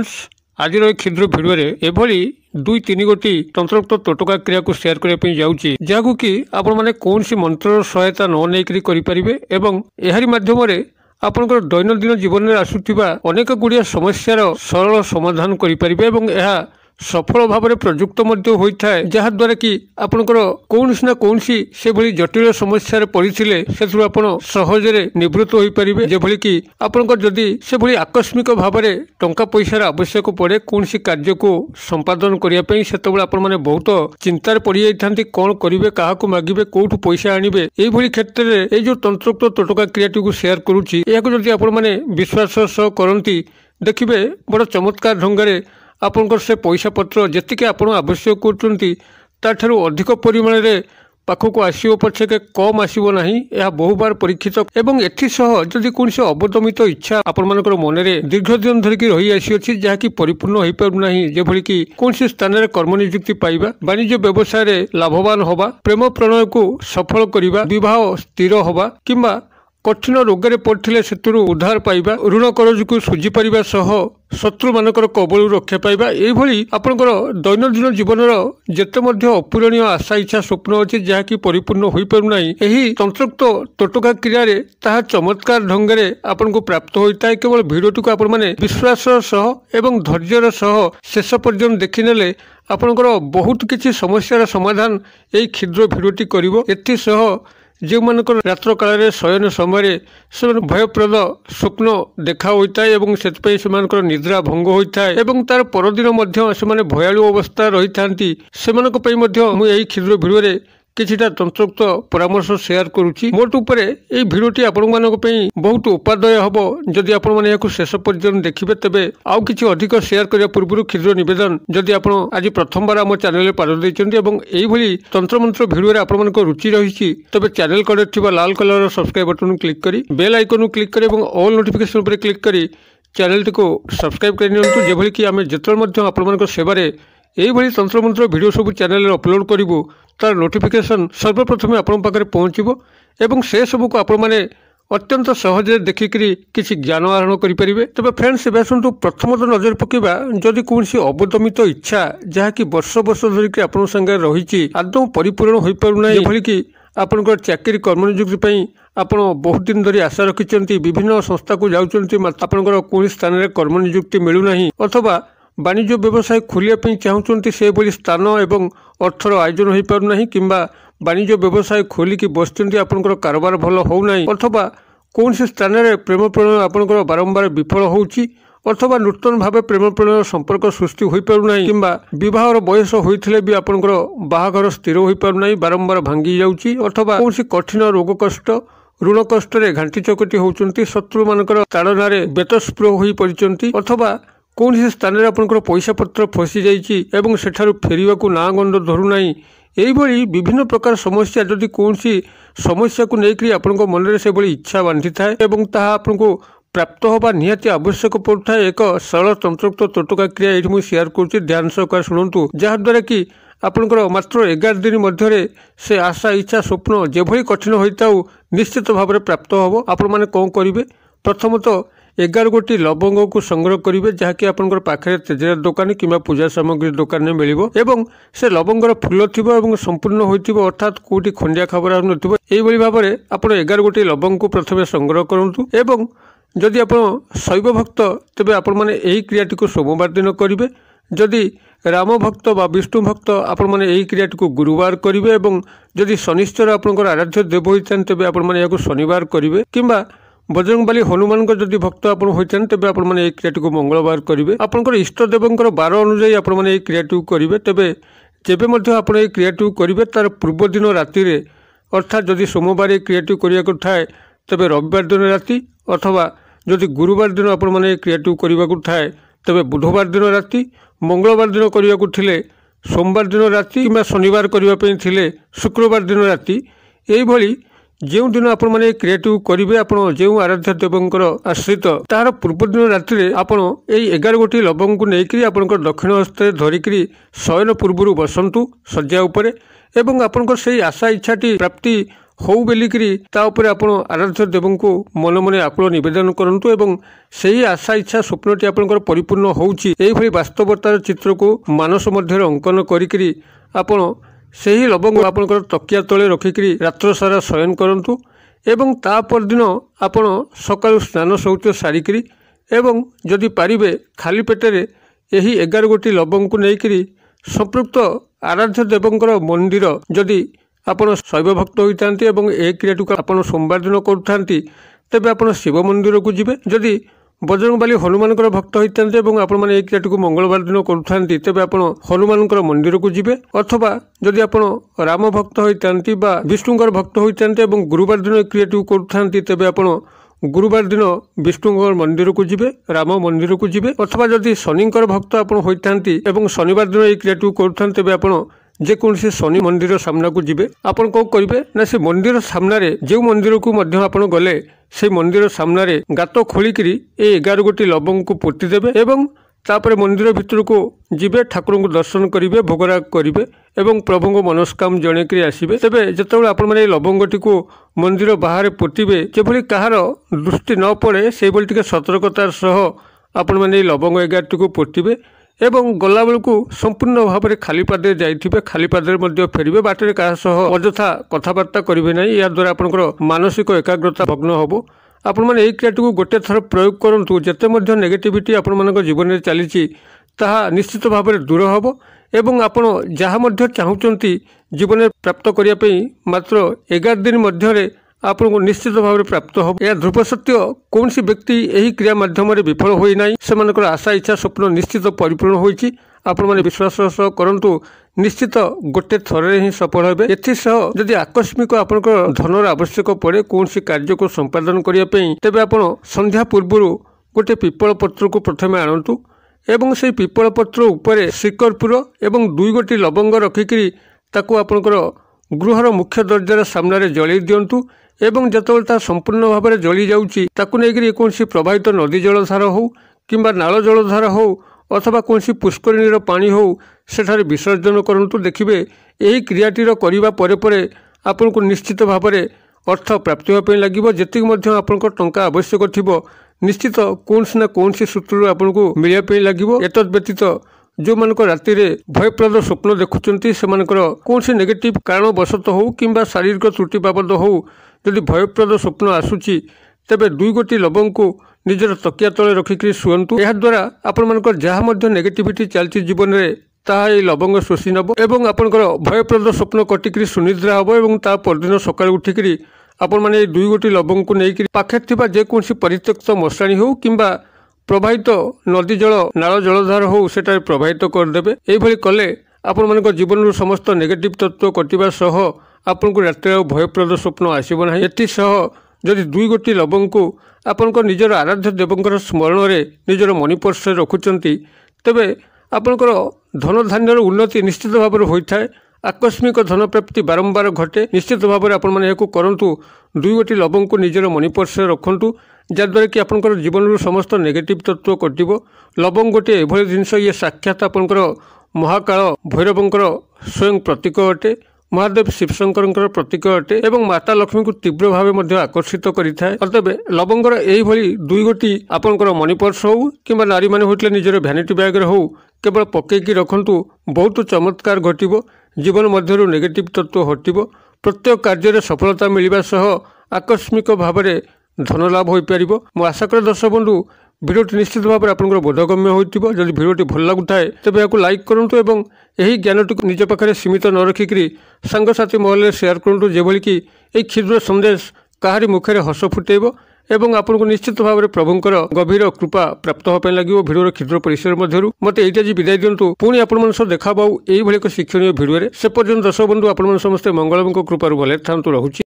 friends ଆଜିର ଏହି କ୍ଷୁଦ୍ର ଭିଡ଼ିଓରେ ଏଭଳି ଦୁଇ ତିନି ଗୋଟି ତନ୍ତ୍ରକ୍ତ ତୋଟକା କ୍ରିୟାକୁ ସେୟାର କରିବା ପାଇଁ ଯାଉଛି ଯାହାକୁ କି ଆପଣମାନେ କୌଣସି ମନ୍ତ୍ରର ସହାୟତା ନ ନେଇକରି କରିପାରିବେ ଏବଂ ଏହାରି ମାଧ୍ୟମରେ ଆପଣଙ୍କର ଦୈନନ୍ଦିନ ଜୀବନରେ ଆସୁଥିବା ଅନେକ ଗୁଡ଼ିଏ ସମସ୍ୟାର ସରଳ ସମାଧାନ କରିପାରିବେ ଏବଂ ଏହା ସଫଳ ଭାବରେ ପ୍ରଯୁକ୍ତ ମଧ୍ୟ ହୋଇଥାଏ ଯାହାଦ୍ୱାରା କି ଆପଣଙ୍କର କୌଣସି ନା କୌଣସି ସେଭଳି ଜଟିଳ ସମସ୍ୟାରେ ପଡ଼ିଥିଲେ ସେଥିରୁ ଆପଣ ସହଜରେ ନିବୃତ୍ତ ହୋଇପାରିବେ ଯେଭଳିକି ଆପଣଙ୍କର ଯଦି ସେଭଳି ଆକସ୍ମିକ ଭାବରେ ଟଙ୍କା ପଇସାର ଆବଶ୍ୟକ ପଡ଼େ କୌଣସି କାର୍ଯ୍ୟକୁ ସମ୍ପାଦନ କରିବା ପାଇଁ ସେତେବେଳେ ଆପଣମାନେ ବହୁତ ଚିନ୍ତାରେ ପଡ଼ିଯାଇଥାନ୍ତି କ'ଣ କରିବେ କାହାକୁ ମାଗିବେ କେଉଁଠୁ ପଇସା ଆଣିବେ ଏଇଭଳି କ୍ଷେତ୍ରରେ ଏଇ ଯେଉଁ ତନ୍ତ୍ରୋକ୍ତ ତଟକା କ୍ରିୟାଟିକୁ ସେୟାର କରୁଛି ଏହାକୁ ଯଦି ଆପଣମାନେ ବିଶ୍ୱାସ ସହ କରନ୍ତି ଦେଖିବେ ବଡ଼ ଚମତ୍କାର ଢଙ୍ଗରେ ଆପଣଙ୍କର ସେ ପଇସାପତ୍ର ଯେତିକି ଆପଣ ଆବଶ୍ୟକ କରୁଛନ୍ତି ତାଠାରୁ ଅଧିକ ପରିମାଣରେ ପାଖକୁ ଆସିବ ପଛକେ କମ୍ ଆସିବ ନାହିଁ ଏହା ବହୁବାର ପରୀକ୍ଷିତ ଏବଂ ଏଥିସହ ଯଦି କୌଣସି ଅବଦମିତ ଇଚ୍ଛା ଆପଣମାନଙ୍କର ମନରେ ଦୀର୍ଘ ଦିନ ଧରିକି ରହିଆସିଅଛି ଯାହାକି ପରିପୂର୍ଣ୍ଣ ହୋଇପାରୁନାହିଁ ଯେଭଳିକି କୌଣସି ସ୍ଥାନରେ କର୍ମନିଯୁକ୍ତି ପାଇବା ବାଣିଜ୍ୟ ବ୍ୟବସାୟରେ ଲାଭବାନ ହେବା ପ୍ରେମ ପ୍ରଣୟକୁ ସଫଳ କରିବା ବିବାହ ସ୍ଥିର ହେବା କିମ୍ବା କଠିନ ରୋଗରେ ପଡ଼ିଥିଲେ ସେଥିରୁ ଉଦ୍ଧାର ପାଇବା ଋଣ କରଜକୁ ଶୁଝିପାରିବା ସହ ଶତ୍ରୁମାନଙ୍କର କବଳରୁ ରକ୍ଷା ପାଇବା ଏହିଭଳି ଆପଣଙ୍କର ଦୈନନ୍ଦିନ ଜୀବନର ଯେତେ ମଧ୍ୟ ଅପୂରଣୀୟ ଆଶା ଇଚ୍ଛା ସ୍ୱପ୍ନ ଅଛି ଯାହାକି ପରିପୂର୍ଣ୍ଣ ହୋଇପାରୁନାହିଁ ଏହି ସଂତୃପ୍ତ ତୋଟକା କ୍ରିୟାରେ ତାହା ଚମତ୍କାର ଢଙ୍ଗରେ ଆପଣଙ୍କୁ ପ୍ରାପ୍ତ ହୋଇଥାଏ କେବଳ ଭିଡ଼ିଓଟିକୁ ଆପଣମାନେ ବିଶ୍ୱାସର ସହ ଏବଂ ଧୈର୍ଯ୍ୟର ସହ ଶେଷ ପର୍ଯ୍ୟନ୍ତ ଦେଖିନେଲେ ଆପଣଙ୍କର ବହୁତ କିଛି ସମସ୍ୟାର ସମାଧାନ ଏହି କ୍ଷୁଦ୍ର ଭିଡ଼ିଓଟି କରିବ ଏଥିସହ ଯେଉଁମାନଙ୍କର ରାତ୍ର କାଳରେ ଶୟନ ସମୟରେ ସେମାନେ ଭୟପ୍ରଦ ସ୍ୱପ୍ନ ଦେଖା ହୋଇଥାଏ ଏବଂ ସେଥିପାଇଁ ସେମାନଙ୍କର ନିଦ୍ରା ଭଙ୍ଗ ହୋଇଥାଏ ଏବଂ ତାର ପରଦିନ ମଧ୍ୟ ସେମାନେ ଭୟାଳୁ ଅବସ୍ଥା ରହିଥାନ୍ତି ସେମାନଙ୍କ ପାଇଁ ମଧ୍ୟ ମୁଁ ଏହି କ୍ଷୁଦ୍ର ଭିଡ଼ିଓରେ କିଛିଟା ତନ୍ତ୍ରୋକ୍ତ ପରାମର୍ଶ ସେୟାର କରୁଛି ମୋଟ ଉପରେ ଏହି ଭିଡ଼ିଓଟି ଆପଣମାନଙ୍କ ପାଇଁ ବହୁତ ଉପାଦେୟ ହେବ ଯଦି ଆପଣମାନେ ଏହାକୁ ଶେଷ ପର୍ଯ୍ୟନ୍ତ ଦେଖିବେ ତେବେ ଆଉ କିଛି ଅଧିକ ସେୟାର କରିବା ପୂର୍ବରୁ କ୍ଷୁଦ୍ର ନିବେଦନ ଯଦି ଆପଣ ଆଜି ପ୍ରଥମବାର ଆମ ଚ୍ୟାନେଲରେ ପାଦ ଦେଇଛନ୍ତି ଏବଂ ଏଇଭଳି ତନ୍ତ୍ରମନ୍ତ୍ର ଭିଡ଼ିଓରେ ଆପଣମାନଙ୍କ ରୁଚି ରହିଛି ତେବେ ଚ୍ୟାନେଲ କଡ଼ରେ ଥିବା ଲାଲ କଲରର ସବସ୍କ୍ରାଇବ ବଟନକୁ କ୍ଲିକ୍ କରି ବେଲ୍ ଆଇକନକୁ କ୍ଲିକ୍ କରି ଏବଂ ଅଲ୍ ନୋଟିଫିକେସନ୍ ଉପରେ କ୍ଲିକ୍ କରି ଚ୍ୟାନେଲଟିକୁ ସବସ୍କ୍ରାଇବ କରି ନିଅନ୍ତୁ ଯେଭଳି କି ଆମେ ଯେତେବେଳେ ମଧ୍ୟ ଆପଣମାନଙ୍କ ସେବାରେ এইভাবে তন্ত্রমন্ত্র ভিডিও সবু চ্যানেলে অপলোড করবু তার নোটিফিকেসন সর্বপ্রথমে আপনার পাখে পৌঁছব এবং সেসবুক আপনার মানে অত্যন্ত সহজে দেখিকি কিছু জ্ঞান আহরণ করে তবে ফ্রেন্ডস এবার শুধু প্রথমত নজর পকাইবা যদি কৌশি অবদমিত ইচ্ছা যা কি বর্ষ বর্ষ ধরিক আপনার সাথে রয়েছে আদৌ পরিপূরণ হয়ে পু না এভাবে আপনার চাকরি কর্মনিযুক্তি ଆପଣ ବହୁତ ଦିନ ଧରି ଆଶା ରଖିଛନ୍ତି ବିଭିନ୍ନ ସଂସ୍ଥାକୁ ଯାଉଛନ୍ତି ଆପଣଙ୍କର କୌଣସି ସ୍ଥାନରେ କର୍ମନିଯୁକ୍ତି ମିଳୁନାହିଁ ଅଥବା ବାଣିଜ୍ୟ ବ୍ୟବସାୟ ଖୋଲିବା ପାଇଁ ଚାହୁଁଛନ୍ତି ସେଭଳି ସ୍ଥାନ ଏବଂ ଅର୍ଥର ଆୟୋଜନ ହୋଇପାରୁନାହିଁ କିମ୍ବା ବାଣିଜ୍ୟ ବ୍ୟବସାୟ ଖୋଲିକି ବସିଛନ୍ତି ଆପଣଙ୍କର କାରବାର ଭଲ ହେଉନାହିଁ ଅଥବା କୌଣସି ସ୍ଥାନରେ ପ୍ରେମ ପ୍ରଣୟ ଆପଣଙ୍କର ବାରମ୍ବାର ବିଫଳ ହେଉଛି ଅଥବା ନୂତନ ଭାବେ ପ୍ରେମ ପ୍ରଣୟ ସମ୍ପର୍କ ସୃଷ୍ଟି ହୋଇପାରୁନାହିଁ କିମ୍ବା ବିବାହର ବୟସ ହୋଇଥିଲେ ବି ଆପଣଙ୍କର ବାହାଘର ସ୍ଥିର ହୋଇପାରୁନାହିଁ ବାରମ୍ବାର ଭାଙ୍ଗି ଯାଉଛି ଅଥବା କୌଣସି କଠିନ ରୋଗ କଷ୍ଟ ଋଣ କଷ୍ଟରେ ଘାଣ୍ଟି ଚକଟି ହେଉଛନ୍ତି ଶତ୍ରୁମାନଙ୍କର ତାଡ଼ନାରେ ବେତସ୍ପୃହ ହୋଇପଡ଼ିଛନ୍ତି ଅଥବା କୌଣସି ସ୍ଥାନରେ ଆପଣଙ୍କର ପଇସାପତ୍ର ଫସିଯାଇଛି ଏବଂ ସେଠାରୁ ଫେରିବାକୁ ନାଁ ଗଣ୍ଡ ଧରୁନାହିଁ ଏହିଭଳି ବିଭିନ୍ନ ପ୍ରକାର ସମସ୍ୟା ଯଦି କୌଣସି ସମସ୍ୟାକୁ ନେଇକରି ଆପଣଙ୍କ ମନରେ ସେଭଳି ଇଚ୍ଛା ବାନ୍ଧିଥାଏ ଏବଂ ତାହା ଆପଣଙ୍କୁ ପ୍ରାପ୍ତ ହେବା ନିହାତି ଆବଶ୍ୟକ ପଡ଼ୁଥାଏ ଏକ ସରଳ ତନ୍ତ୍ରକ୍ତ ତୋଟକା କ୍ରିୟା ଏଇଠି ମୁଁ ସେୟାର କରୁଛି ଧ୍ୟାନ ସହକାରେ ଶୁଣନ୍ତୁ ଯାହାଦ୍ୱାରା କି ଆପଣଙ୍କର ମାତ୍ର ଏଗାର ଦିନ ମଧ୍ୟରେ ସେ ଆଶା ଇଚ୍ଛା ସ୍ୱପ୍ନ ଯେଭଳି କଠିନ ହୋଇଥାଉ ନିଶ୍ଚିତ ଭାବରେ ପ୍ରାପ୍ତ ହେବ ଆପଣମାନେ କ'ଣ କରିବେ ପ୍ରଥମତଃ ଏଗାର ଗୋଟି ଲବଙ୍ଗକୁ ସଂଗ୍ରହ କରିବେ ଯାହାକି ଆପଣଙ୍କର ପାଖରେ ତେଜରାତ ଦୋକାନ କିମ୍ବା ପୂଜା ସାମଗ୍ରୀ ଦୋକାନରେ ମିଳିବ ଏବଂ ସେ ଲବଙ୍ଗର ଫୁଲ ଥିବ ଏବଂ ସମ୍ପୂର୍ଣ୍ଣ ହୋଇଥିବ ଅର୍ଥାତ୍ କେଉଁଠି ଖଣ୍ଡିଆ ଖବର ଆଣୁନଥିବ ଏହିଭଳି ଭାବରେ ଆପଣ ଏଗାର ଗୋଟି ଲବଙ୍ଗକୁ ପ୍ରଥମେ ସଂଗ୍ରହ କରନ୍ତୁ ଏବଂ ଯଦି ଆପଣ ଶୈବଭକ୍ତ ତେବେ ଆପଣମାନେ ଏହି କ୍ରିୟାଟିକୁ ସୋମବାର ଦିନ କରିବେ ଯଦି ରାମଭକ୍ତ ବା ବିଷ୍ଣୁ ଭକ୍ତ ଆପଣମାନେ ଏହି କ୍ରିୟାଟିକୁ ଗୁରୁବାର କରିବେ ଏବଂ ଯଦି ଶନିଶ୍ଚର ଆପଣଙ୍କର ଆରାଧ୍ୟ ଦେବ ହୋଇଥାନ୍ତି ତେବେ ଆପଣମାନେ ଏହାକୁ ଶନିବାର କରିବେ କିମ୍ବା বজৰংবালী হনুমান যদি ভক্ত আপনাৰ হয়ে থাকেন তবে আপনাৰ এই ক্ৰিয়াটি মঙ্গলবাৰ আপোনাৰ ইষ্ট ইষ্টদেব বাৰ অনুযায়ী আপনাৰ এই ক্ৰিয়াটি কৰবে তবে যেবে আপোনাৰ এই ক্ৰিয়াটি তাৰ পূৰ্ব দিন ৰাতিৰে অৰ্থাৎ যদি সোমবাৰে এই ক্ৰিয়াটি কৰা থাকে তবে ৰবিবাৰ দিন ৰাতি অথবা যদি গুৰুবাৰ দিন আপনাৰ এই ক্ৰিয়াটি কৰা থাকে তবে বুধবাৰ দিন ৰাতি মঙ্গলবাৰ দিন কৰা সোমবাৰ দিন ৰাতে কিংবা শনিবাৰ কৰা শুক্ৰবাৰ দিন ৰাতে এইভাবে ଯେଉଁଦିନ ଆପଣମାନେ କ୍ରିଏଟିଭ୍ କରିବେ ଆପଣ ଯେଉଁ ଆରାଧ୍ୟ ଦେବଙ୍କର ଆଶ୍ରିତ ତାହାର ପୂର୍ବଦିନ ରାତିରେ ଆପଣ ଏହି ଏଗାର ଗୋଟି ଲବଙ୍ଗକୁ ନେଇକରି ଆପଣଙ୍କର ଦକ୍ଷିଣ ହସ୍ତରେ ଧରିକିରି ଶୟନ ପୂର୍ବରୁ ବସନ୍ତୁ ଶଯ୍ୟା ଉପରେ ଏବଂ ଆପଣଙ୍କର ସେହି ଆଶା ଇଚ୍ଛାଟି ପ୍ରାପ୍ତି ହଉ ବୋଲିକିରି ତା ଉପରେ ଆପଣ ଆରାଧ୍ୟ ଦେବଙ୍କୁ ମନେ ମନେ ଆକୁଳ ନିବେଦନ କରନ୍ତୁ ଏବଂ ସେହି ଆଶା ଇଚ୍ଛା ସ୍ୱପ୍ନଟି ଆପଣଙ୍କର ପରିପୂର୍ଣ୍ଣ ହେଉଛି ଏହିଭଳି ବାସ୍ତବତାର ଚିତ୍ରକୁ ମାନସ ମଧ୍ୟରେ ଅଙ୍କନ କରିକିରି ଆପଣ ସେହି ଲବଙ୍ଗ ଆପଣଙ୍କର ତକିଆ ତଳେ ରଖିକିରି ରାତ୍ର ସାରା ଶୟନ କରନ୍ତୁ ଏବଂ ତା ପରଦିନ ଆପଣ ସକାଳୁ ସ୍ନାନ ଶୌଚ ସାରିକରି ଏବଂ ଯଦି ପାରିବେ ଖାଲି ପେଟରେ ଏହି ଏଗାର ଗୋଟି ଲବଙ୍ଗକୁ ନେଇକରି ସମ୍ପୃକ୍ତ ଆରାଧ୍ୟ ଦେବଙ୍କର ମନ୍ଦିର ଯଦି ଆପଣ ଶୈବଭକ୍ତ ହୋଇଥାନ୍ତି ଏବଂ ଏହି କ୍ରିୟାଟିକୁ ଆପଣ ସୋମବାର ଦିନ କରୁଥାନ୍ତି ତେବେ ଆପଣ ଶିବ ମନ୍ଦିରକୁ ଯିବେ ଯଦି ବଜରଙ୍ଗବାଲି ହନୁମାନଙ୍କର ଭକ୍ତ ହୋଇଥାନ୍ତି ଏବଂ ଆପଣମାନେ ଏହି କ୍ରିୟାଟିକୁ ମଙ୍ଗଳବାର ଦିନ କରୁଥାନ୍ତି ତେବେ ଆପଣ ହନୁମାନଙ୍କର ମନ୍ଦିରକୁ ଯିବେ ଅଥବା ଯଦି ଆପଣ ରାମ ଭକ୍ତ ହୋଇଥାନ୍ତି ବା ବିଷ୍ଣୁଙ୍କର ଭକ୍ତ ହୋଇଥାନ୍ତି ଏବଂ ଗୁରୁବାର ଦିନ ଏହି କ୍ରିୟାଟିକୁ କରୁଥାନ୍ତି ତେବେ ଆପଣ ଗୁରୁବାର ଦିନ ବିଷ୍ଣୁଙ୍କ ମନ୍ଦିରକୁ ଯିବେ ରାମ ମନ୍ଦିରକୁ ଯିବେ ଅଥବା ଯଦି ଶନିଙ୍କର ଭକ୍ତ ଆପଣ ହୋଇଥାନ୍ତି ଏବଂ ଶନିବାର ଦିନ ଏହି କ୍ରିୟାଟିକୁ କରୁଥାନ୍ତି ତେବେ ଆପଣ ଯେକୌଣସି ଶନି ମନ୍ଦିର ସାମ୍ନାକୁ ଯିବେ ଆପଣ କ'ଣ କରିବେ ନା ସେ ମନ୍ଦିର ସାମ୍ନାରେ ଯେଉଁ ମନ୍ଦିରକୁ ମଧ୍ୟ ଆପଣ ଗଲେ ସେଇ ମନ୍ଦିର ସାମ୍ନାରେ ଗାତ ଖୋଳିକରି ଏ ଏଗାର ଗୋଟି ଲବଙ୍ଗକୁ ପୋତିଦେବେ ଏବଂ ତାପରେ ମନ୍ଦିର ଭିତରକୁ ଯିବେ ଠାକୁରଙ୍କୁ ଦର୍ଶନ କରିବେ ଭୋଗରାଗ କରିବେ ଏବଂ ପ୍ରଭୁଙ୍କ ମନସ୍କାମ ଜଣେଇକରି ଆସିବେ ତେବେ ଯେତେବେଳେ ଆପଣମାନେ ଏ ଲବଙ୍ଗଟିକୁ ମନ୍ଦିର ବାହାରେ ପୋତିବେ ଯେଭଳି କାହାର ଦୃଷ୍ଟି ନ ପଡ଼େ ସେଇଭଳି ଟିକେ ସତର୍କତାର ସହ ଆପଣମାନେ ଏଇ ଲବଙ୍ଗ ଏଗାରଟିକୁ ପୋତିବେ ଏବଂ ଗଲାବେଳକୁ ସମ୍ପୂର୍ଣ୍ଣ ଭାବରେ ଖାଲି ପାଦରେ ଯାଇଥିବେ ଖାଲି ପାଦରେ ମଧ୍ୟ ଫେରିବେ ବାଟରେ କାହା ସହ ଅଯଥା କଥାବାର୍ତ୍ତା କରିବେ ନାହିଁ ଏହାଦ୍ୱାରା ଆପଣଙ୍କର ମାନସିକ ଏକାଗ୍ରତା ଭଗ୍ନ ହେବ ଆପଣମାନେ ଏହି କ୍ରିୟାଟିକୁ ଗୋଟିଏ ଥର ପ୍ରୟୋଗ କରନ୍ତୁ ଯେତେ ମଧ୍ୟ ନେଗେଟିଭିଟି ଆପଣମାନଙ୍କ ଜୀବନରେ ଚାଲିଛି ତାହା ନିଶ୍ଚିତ ଭାବରେ ଦୂର ହେବ ଏବଂ ଆପଣ ଯାହା ମଧ୍ୟ ଚାହୁଁଛନ୍ତି ଜୀବନରେ ପ୍ରାପ୍ତ କରିବା ପାଇଁ ମାତ୍ର ଏଗାର ଦିନ ମଧ୍ୟରେ ଆପଣଙ୍କୁ ନିଶ୍ଚିତ ଭାବରେ ପ୍ରାପ୍ତ ହେବ ଏହା ଧ୍ରୁବ ସତ୍ୟ କୌଣସି ବ୍ୟକ୍ତି ଏହି କ୍ରିୟା ମାଧ୍ୟମରେ ବିଫଳ ହୋଇନାହିଁ ସେମାନଙ୍କର ଆଶା ଇଚ୍ଛା ସ୍ୱପ୍ନ ନିଶ୍ଚିତ ପରିପୂର୍ଣ୍ଣ ହୋଇଛି ଆପଣମାନେ ବିଶ୍ୱାସ ସହ କରନ୍ତୁ ନିଶ୍ଚିତ ଗୋଟିଏ ଥରରେ ହିଁ ସଫଳ ହେବେ ଏଥିସହ ଯଦି ଆକସ୍ମିକ ଆପଣଙ୍କର ଧନର ଆବଶ୍ୟକ ପଡ଼େ କୌଣସି କାର୍ଯ୍ୟକୁ ସମ୍ପାଦନ କରିବା ପାଇଁ ତେବେ ଆପଣ ସନ୍ଧ୍ୟା ପୂର୍ବରୁ ଗୋଟିଏ ପିପଳ ପତ୍ରକୁ ପ୍ରଥମେ ଆଣନ୍ତୁ ଏବଂ ସେହି ପିପଳ ପତ୍ର ଉପରେ ଶ୍ରୀକର୍ପୁର ଏବଂ ଦୁଇ ଗୋଟି ଲବଙ୍ଗ ରଖିକିରି ତାକୁ ଆପଣଙ୍କର ଗୃହର ମୁଖ୍ୟ ଦର୍ଜାର ସାମ୍ନାରେ ଜଳେଇ ଦିଅନ୍ତୁ ଏବଂ ଯେତେବେଳେ ତାହା ସମ୍ପୂର୍ଣ୍ଣ ଭାବରେ ଜଳିଯାଉଛି ତାକୁ ନେଇକରି କୌଣସି ପ୍ରବାହିତ ନଦୀ ଜଳଧାର ହେଉ କିମ୍ବା ନାଳ ଜଳଧାର ହେଉ ଅଥବା କୌଣସି ପୁଷ୍କରିଣୀର ପାଣି ହେଉ ସେଠାରେ ବିସର୍ଜନ କରନ୍ତୁ ଦେଖିବେ ଏହି କ୍ରିୟାଟିର କରିବା ପରେ ପରେ ଆପଣଙ୍କୁ ନିଶ୍ଚିତ ଭାବରେ ଅର୍ଥ ପ୍ରାପ୍ତ ହେବା ପାଇଁ ଲାଗିବ ଯେତିକି ମଧ୍ୟ ଆପଣଙ୍କ ଟଙ୍କା ଆବଶ୍ୟକ ଥିବ ନିଶ୍ଚିତ କୌଣସି ନା କୌଣସି ସୂତ୍ରରୁ ଆପଣଙ୍କୁ ମିଳିବା ପାଇଁ ଲାଗିବ ଏତଦ୍ ବ୍ୟତୀତ ଯେଉଁମାନଙ୍କ ରାତିରେ ଭୟପ୍ରଦ ସ୍ୱପ୍ନ ଦେଖୁଛନ୍ତି ସେମାନଙ୍କର କୌଣସି ନେଗେଟିଭ୍ କାରଣବଶତଃ ହେଉ କିମ୍ବା ଶାରୀରିକ ତ୍ରୁଟି ବାବଦ ହେଉ ଯଦି ଭୟପ୍ରଦ ସ୍ୱପ୍ନ ଆସୁଛି ତେବେ ଦୁଇ ଗୋଟି ଲବଙ୍ଗକୁ ନିଜର ତକିଆ ତଳେ ରଖିକରି ଶୁଅନ୍ତୁ ଏହାଦ୍ୱାରା ଆପଣମାନଙ୍କର ଯାହା ମଧ୍ୟ ନେଗେଟିଭିଟି ଚାଲିଛି ଜୀବନରେ ତାହା ଏହି ଲବଙ୍ଗ ଶୋଷି ନେବ ଏବଂ ଆପଣଙ୍କର ଭୟପ୍ରଦ ସ୍ୱପ୍ନ କଟିକରି ସୁନିଦ୍ରା ହେବ ଏବଂ ତା ପରଦିନ ସକାଳୁ ଉଠିକରି ଆପଣମାନେ ଏହି ଦୁଇ ଗୋଟି ଲବଙ୍ଗକୁ ନେଇକରି ପାଖରେ ଥିବା ଯେକୌଣସି ପରିତ୍ୟକ୍ତ ମଶାଣୀ ହେଉ କିମ୍ବା ପ୍ରବାହିତ ନଦୀ ଜଳ ନାଳ ଜଳଧାର ହେଉ ସେଠାରେ ପ୍ରବାହିତ କରିଦେବେ ଏହିଭଳି କଲେ ଆପଣମାନଙ୍କ ଜୀବନରୁ ସମସ୍ତ ନେଗେଟିଭ୍ ତତ୍ତ୍ୱ କଟିବା ସହ ଆପଣଙ୍କୁ ରାତିରେ ଆଉ ଭୟପ୍ରଦ ସ୍ୱପ୍ନ ଆସିବ ନାହିଁ ଏଥିସହ ଯଦି ଦୁଇ ଗୋଟି ଲବଙ୍କୁ ଆପଣଙ୍କ ନିଜର ଆରାଧ୍ୟ ଦେବଙ୍କର ସ୍ମରଣରେ ନିଜର ମଣିପର୍ଶରେ ରଖୁଛନ୍ତି ତେବେ ଆପଣଙ୍କର ଧନଧାନ୍ୟର ଉନ୍ନତି ନିଶ୍ଚିତ ଭାବରେ ହୋଇଥାଏ ଆକସ୍ମିକ ଧନପ୍ରାପ୍ତି ବାରମ୍ବାର ଘଟେ ନିଶ୍ଚିତ ଭାବରେ ଆପଣମାନେ ଏହାକୁ କରନ୍ତୁ ଦୁଇ ଗୋଟି ଲବଙ୍କୁ ନିଜର ମଣିପର୍ଶରେ ରଖନ୍ତୁ ଯାହାଦ୍ୱାରା କି ଆପଣଙ୍କର ଜୀବନରୁ ସମସ୍ତ ନେଗେଟିଭ୍ ତତ୍ଵ କଟିବ ଲବଙ୍ଗ ଗୋଟିଏ ଏଭଳି ଜିନିଷ ଇଏ ସାକ୍ଷାତ ଆପଣଙ୍କର ମହାକାଳ ଭୈରବଙ୍କର ସ୍ୱୟଂ ପ୍ରତୀକ ଅଟେ ମହାଦେବ ଶିବଶଙ୍କରଙ୍କର ପ୍ରତୀକ ଅଟେ ଏବଂ ମାତା ଲକ୍ଷ୍ମୀଙ୍କୁ ତୀବ୍ର ଭାବେ ମଧ୍ୟ ଆକର୍ଷିତ କରିଥାଏ ଅତବେ ଲବଙ୍ଗର ଏହିଭଳି ଦୁଇ ଗୋଟି ଆପଣଙ୍କର ମନି ପର୍ସ ହେଉ କିମ୍ବା ନାରୀମାନେ ହୋଇଥିଲେ ନିଜର ଭ୍ୟାନିଟି ବ୍ୟାଗ୍ରେ ହେଉ କେବଳ ପକାଇକି ରଖନ୍ତୁ ବହୁତ ଚମତ୍କାର ଘଟିବ ଜୀବନ ମଧ୍ୟରୁ ନେଗେଟିଭ୍ ତତ୍ତ୍ୱ ହଟିବ ପ୍ରତ୍ୟେକ କାର୍ଯ୍ୟରେ ସଫଳତା ମିଳିବା ସହ ଆକସ୍ମିକ ଭାବରେ ଧନଲାଭ ହୋଇପାରିବ ମୁଁ ଆଶା କରେ ଦର୍ଶକ ବନ୍ଧୁ ভিডিওটি নিশ্চিত ভাবে আপনার বোধগম্য হয়েছিল যদি ভিডিওটি ভাল লাগুথায় তবে এখন লাইক করতু এবং এই জ্ঞানটি নিজ পাখে সীমিত ন রক্ষিকি সাংসাথী মহলে সেয়ার করতু যেভাবে কি এই ক্ষুদ্র সন্দেশ কাহারি মুখে হস ফুটাইব এবং আপনার নিশ্চিত ভাবে প্রভুঙ্কর গভীর কৃপা প্রাপ্ত হওয়া লাগবে ভিডিওর ক্ষুদ্র পরিসর মধ্যে মতো এইটা আজ বিদায় দিও পুঁ আপনার সহ দেখা পাও এইভাবে এক শিক্ষণীয় ভিডিওরে সে পর্যন্ত দর্শক বন্ধু আপনার সমস্ত মঙ্গলমঙ্ক কৃপার ভালো থাকতু রয়েছে